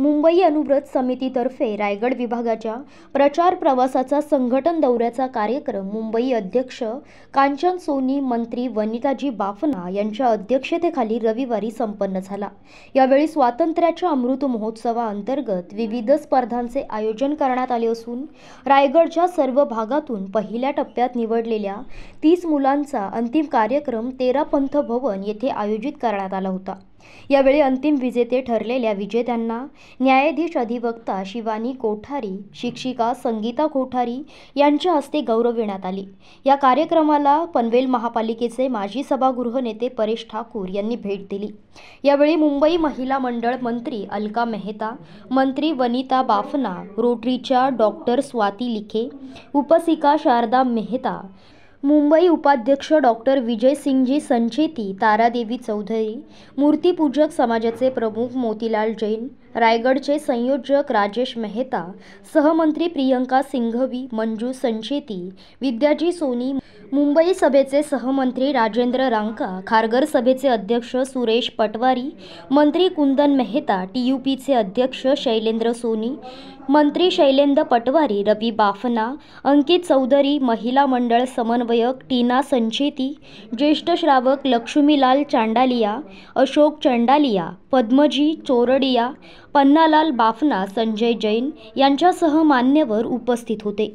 मुंबई अनुव्रत समितीतर्फे रायगड विभागाच्या प्रचार प्रवासाचा संघटन दौऱ्याचा कार्यक्रम मुंबई अध्यक्ष कांचन सोनी मंत्री वनिताजी बाफना यांच्या अध्यक्षतेखाली रविवारी संपन्न झाला यावेळी स्वातंत्र्याच्या अमृत महोत्सवाअंतर्गत विविध स्पर्धांचे आयोजन करण्यात आले असून रायगडच्या सर्व भागातून पहिल्या टप्प्यात निवडलेल्या तीस मुलांचा अंतिम कार्यक्रम तेरा पंथ भवन येथे आयोजित करण्यात आला होता यावेळी अंतिम विजेते ठरलेल्या विजेत्यांना न्यायाधीश अधिवक्ता शिवानी कोठारी शिक्षिका संगीता कोठारी यांच्या हस्ते गौरविण्यात आली या कार्यक्रमाला पनवेल महापालिकेचे माजी सभागृह नेते परेश ठाकूर यांनी भेट दिली यावेळी मुंबई महिला मंडळ मंत्री अलका मेहता मंत्री वनिता बाफना रोटरीच्या डॉक्टर स्वाती लिखे उपसिका शारदा मेहता मुंबई उपाध्यक्ष डॉक्टर विजय सिंगजी संचेती तारादेवी चौधरी मूर्तीपूजक समाजाचे प्रमुख मोतीलाल जैन रायगडचे संयोजक राजेश मेहता सहमंत्री प्रियंका सिंघवी मंजू संचेती विद्याजी सोनी मुंबई सभेचे सहमंत्री राजेंद्र रांका खारगर सभेचे अध्यक्ष सुरेश पटवारी मंत्री कुंदन मेहता टी यू पीचे अध्यक्ष शैलेंद्र सोनी मंत्री शैलेंद्र पटवारी रवी बाफना अंकित चौधरी महिला मंडळ समन्वयक टीना संचेती ज्येष्ठ श्रावक लक्ष्मीलाल चांडालिया अशोक चंडालिया पद्मजी चोरडिया पन्नालाल बाफना संजय जैन यांच्यासह मान्यवर उपस्थित होते